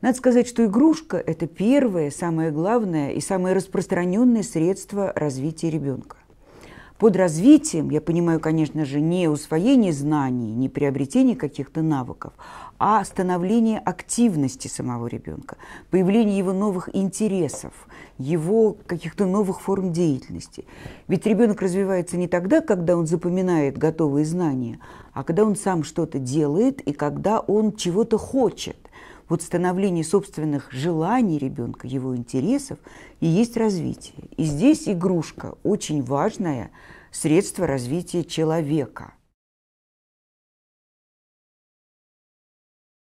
Надо сказать, что игрушка – это первое, самое главное и самое распространенное средство развития ребенка. Под развитием я понимаю, конечно же, не усвоение знаний, не приобретение каких-то навыков, а становление активности самого ребенка, появление его новых интересов, его каких-то новых форм деятельности. Ведь ребенок развивается не тогда, когда он запоминает готовые знания, а когда он сам что-то делает и когда он чего-то хочет. Вот становление собственных желаний ребенка, его интересов и есть развитие. И здесь игрушка очень важное средство развития человека.